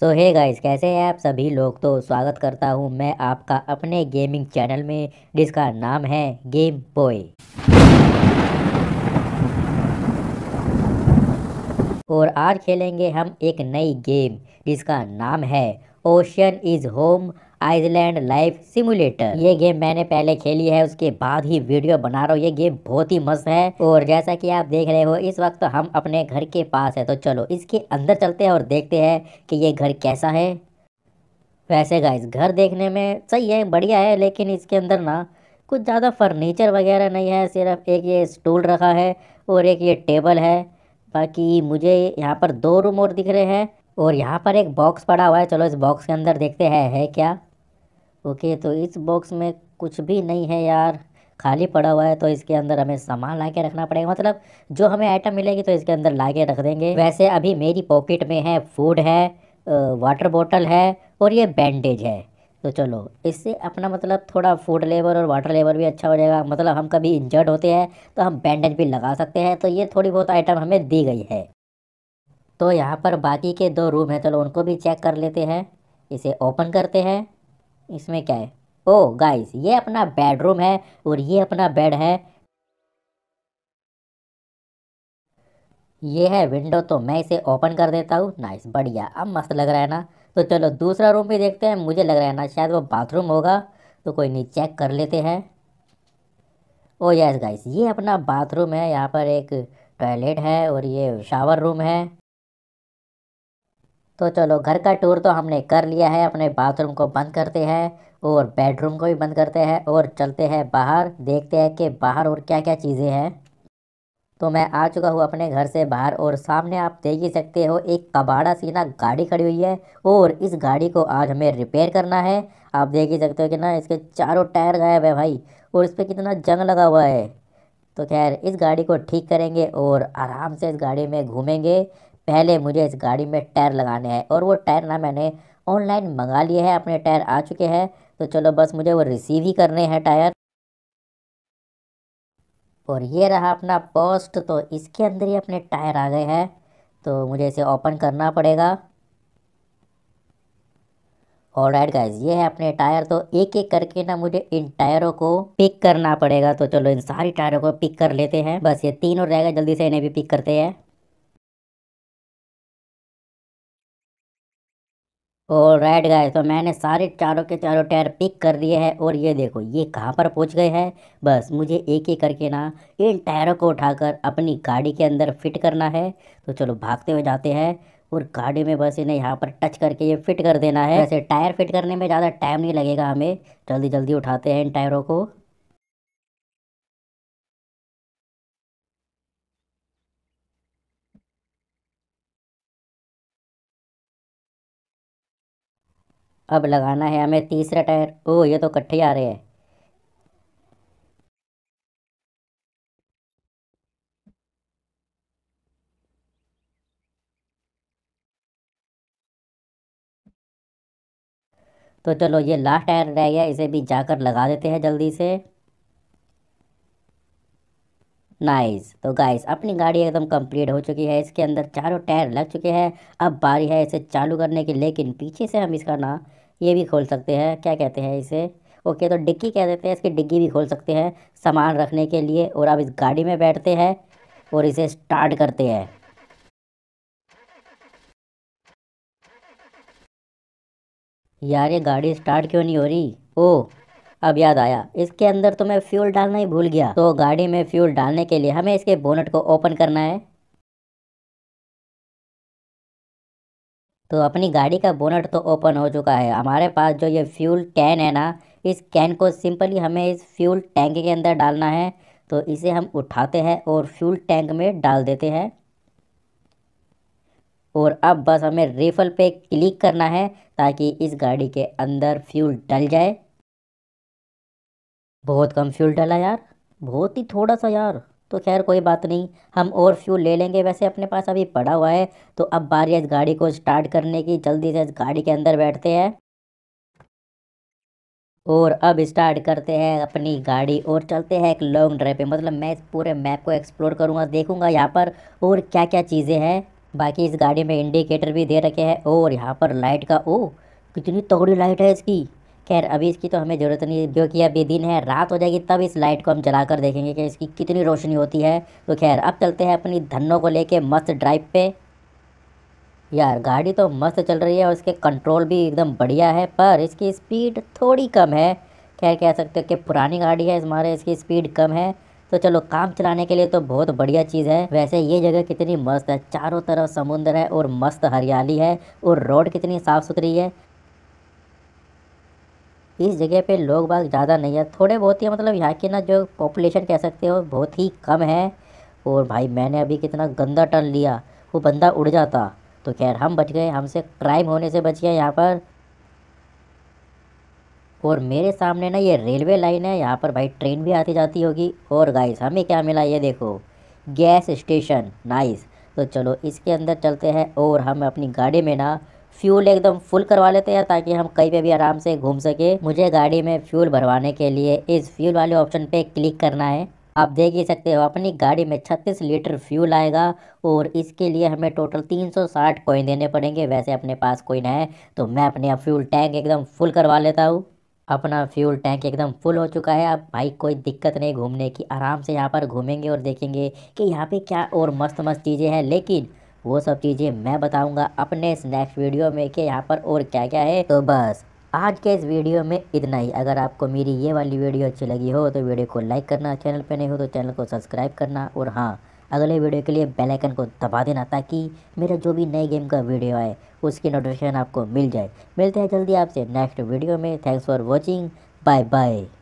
सो है गाइस कैसे हैं आप सभी लोग तो स्वागत करता हूं मैं आपका अपने गेमिंग चैनल में जिसका नाम है गेम बॉय और आज खेलेंगे हम एक नई गेम जिसका नाम है ocean is home island life simulator ये गेम मैंने पहले खेली है उसके बाद ही वीडियो बना रहा हूँ ये गेम बहुत ही मस्त है और जैसा कि आप देख रहे हो इस वक्त तो हम अपने घर के पास है तो चलो इसके अंदर चलते हैं और देखते हैं कि ये घर कैसा है वैसे गाइस घर देखने में सही है बढ़िया है लेकिन इसके अंदर ना कुछ ज़्यादा फर्नीचर वगैरह नहीं है सिर्फ एक ये स्टूल रखा है और एक ये टेबल है बाकी मुझे यहाँ पर दो रूम और दिख रहे हैं और यहाँ पर एक बॉक्स पड़ा हुआ है चलो इस बॉक्स के अंदर देखते हैं है क्या ओके तो इस बॉक्स में कुछ भी नहीं है यार खाली पड़ा हुआ है तो इसके अंदर हमें सामान ला के रखना पड़ेगा मतलब जो हमें आइटम मिलेगी तो इसके अंदर ला के रख देंगे वैसे अभी मेरी पॉकेट में है फूड है वाटर बॉटल है और ये बैंडेज है तो चलो इससे अपना मतलब थोड़ा फूड लेवल और वाटर लेवल भी अच्छा हो जाएगा मतलब हम कभी इंजर्ड होते हैं तो हम बैंडेज भी लगा सकते हैं तो ये थोड़ी बहुत आइटम हमें दी गई है तो यहाँ पर बाकी के दो रूम हैं चलो उनको भी चेक कर लेते हैं इसे ओपन करते हैं इसमें क्या है ओ oh, गाइस ये अपना बेडरूम है और ये अपना बेड है ये है विंडो तो मैं इसे ओपन कर देता हूँ नाइस बढ़िया अब मस्त लग रहा है ना तो चलो दूसरा रूम भी देखते हैं मुझे लग रहा है ना शायद वो बाथरूम होगा तो कोई नहीं चेक कर लेते हैं ओ यस गाइस ये अपना बाथरूम है यहाँ पर एक टॉयलेट है और ये शावर रूम है तो चलो घर का टूर तो हमने कर लिया है अपने बाथरूम को बंद करते हैं और बेडरूम को भी बंद करते हैं और चलते हैं बाहर देखते हैं कि बाहर और क्या क्या चीज़ें हैं तो मैं आ चुका हूँ अपने घर से बाहर और सामने आप देख ही सकते हो एक कबाड़ा सी ना गाड़ी खड़ी हुई है और इस गाड़ी को आज हमें रिपेयर करना है आप देख ही सकते हो कि ना इसके चारों टायर गायब है भाई और इस पर कितना जंग लगा हुआ है तो खैर इस गाड़ी को ठीक करेंगे और आराम से इस गाड़ी में घूमेंगे पहले मुझे इस गाड़ी में टायर लगाने हैं और वो टायर ना मैंने ऑनलाइन मंगा लिए हैं अपने टायर आ चुके हैं तो चलो बस मुझे वो रिसीव ही करने हैं टायर और ये रहा अपना पोस्ट तो इसके अंदर ही अपने टायर आ गए हैं तो मुझे इसे ओपन करना पड़ेगा और राइट गाइज ये है अपने टायर तो एक एक करके ना मुझे इन टायरों को पिक करना पड़ेगा तो चलो इन सारी टायरों को पिक कर लेते हैं बस ये तीन और रहेगा जल्दी से इन्हें भी पिक करते हैं और राइट गाइस तो मैंने सारे चारों के चारों टायर पिक कर दिए हैं और ये देखो ये कहाँ पर पहुँच गए हैं बस मुझे एक एक करके ना इन टायरों को उठाकर अपनी गाड़ी के अंदर फिट करना है तो चलो भागते हुए जाते हैं और गाड़ी में बस इन्हें यहाँ पर टच करके ये फिट कर देना है वैसे टायर फिट करने में ज़्यादा टाइम नहीं लगेगा हमें जल्दी जल्दी उठाते हैं इन टायरों को अब लगाना है हमें तीसरा टायर ओ ये तो कट्ठे आ रहे हैं तो चलो ये लास्ट टायर रह गया इसे भी जाकर लगा देते हैं जल्दी से नाइस तो गाइस अपनी गाड़ी एकदम कंप्लीट हो चुकी है इसके अंदर चारों टायर लग चुके हैं अब बारी है इसे चालू करने की लेकिन पीछे से हम इसका ना ये भी खोल सकते हैं क्या कहते हैं इसे ओके तो डिक्की कह देते हैं इसकी डिग्गी भी खोल सकते हैं सामान रखने के लिए और अब इस गाड़ी में बैठते हैं और इसे स्टार्ट करते हैं यार ये गाड़ी स्टार्ट क्यों नहीं हो रही ओ अब याद आया इसके अंदर तो मैं फ्यूल डालना ही भूल गया तो गाड़ी में फ्यूल डालने के लिए हमें इसके बोनट को ओपन करना है तो अपनी गाड़ी का बोनट तो ओपन हो चुका है हमारे पास जो ये फ्यूल कैन है ना इस कैन को सिंपली हमें इस फ्यूल टैंक के अंदर डालना है तो इसे हम उठाते हैं और फ्यूल टैंक में डाल देते हैं और अब बस हमें रेफल पे क्लिक करना है ताकि इस गाड़ी के अंदर फ्यूल डल जाए बहुत कम फ्यूल डला यार बहुत ही थोड़ा सा यार तो खैर कोई बात नहीं हम और फ्यूल ले लेंगे वैसे अपने पास अभी पड़ा हुआ है तो अब बारी है इस गाड़ी को स्टार्ट करने की जल्दी से इस गाड़ी के अंदर बैठते हैं और अब स्टार्ट करते हैं अपनी गाड़ी और चलते हैं एक लॉन्ग ड्राइव पे मतलब मैं इस पूरे मैप को एक्सप्लोर करूँगा देखूँगा यहाँ पर और क्या क्या चीज़ें हैं बाकी इस गाड़ी में इंडिकेटर भी दे रखे हैं और यहाँ पर लाइट का ओ कितनी तगड़ी लाइट है इसकी खैर अभी इसकी तो हमें ज़रूरत नहीं क्योंकि अभी दिन है रात हो जाएगी तब इस लाइट को हम जला कर देखेंगे कि इसकी कितनी रोशनी होती है तो खैर अब चलते हैं अपनी धनों को लेके मस्त ड्राइव पे यार गाड़ी तो मस्त चल रही है और इसके कंट्रोल भी एकदम बढ़िया है पर इसकी स्पीड थोड़ी कम है खैर कह सकते हो कि पुरानी गाड़ी है हमारे इसकी स्पीड कम है तो चलो काम चलाने के लिए तो बहुत बढ़िया चीज़ है वैसे ये जगह कितनी मस्त है चारों तरफ समुंदर है और मस्त हरियाली है और रोड कितनी साफ़ सुथरी है इस जगह पे लोग बाग ज़्यादा नहीं है थोड़े बहुत ही मतलब यहाँ के ना जो पॉपुलेशन कह सकते हो बहुत ही कम है और भाई मैंने अभी कितना गंदा टर्न लिया वो बंदा उड़ जाता तो खैर हम बच गए हमसे क्राइम होने से बच गए यहाँ पर और मेरे सामने ना ये रेलवे लाइन है यहाँ पर भाई ट्रेन भी आती जाती होगी और गाइस हमें क्या मिला ये देखो गैस स्टेशन नाइस तो चलो इसके अंदर चलते हैं और हम अपनी गाड़ी में ना फ्यूल एकदम फुल करवा लेते हैं ताकि हम कहीं पे भी आराम से घूम सके मुझे गाड़ी में फ्यूल भरवाने के लिए इस फ्यूल वाले ऑप्शन पे क्लिक करना है आप देख ही सकते हो अपनी गाड़ी में 36 लीटर फ्यूल आएगा और इसके लिए हमें टोटल 360 कॉइन देने पड़ेंगे वैसे अपने पास कोई ना है तो मैं अपने फ्यूल टैंक एकदम फुल करवा लेता हूँ अपना फ्यूल टैंक एकदम फुल हो चुका है अब भाई कोई दिक्कत नहीं घूमने की आराम से यहाँ पर घूमेंगे और देखेंगे कि यहाँ पे क्या और मस्त मस्त चीज़ें हैं लेकिन वो सब चीज़ें मैं बताऊँगा अपने इस नेक्स्ट वीडियो में कि यहाँ पर और क्या क्या है तो बस आज के इस वीडियो में इतना ही अगर आपको मेरी ये वाली वीडियो अच्छी लगी हो तो वीडियो को लाइक करना चैनल पर नहीं हो तो चैनल को सब्सक्राइब करना और हाँ अगले वीडियो के लिए बेल आइकन को दबा देना ताकि मेरा जो भी नए गेम का वीडियो आए उसकी नोटिफिकेशन आपको मिल जाए मिलते हैं जल्दी आपसे नेक्स्ट वीडियो में thanks for watching bye bye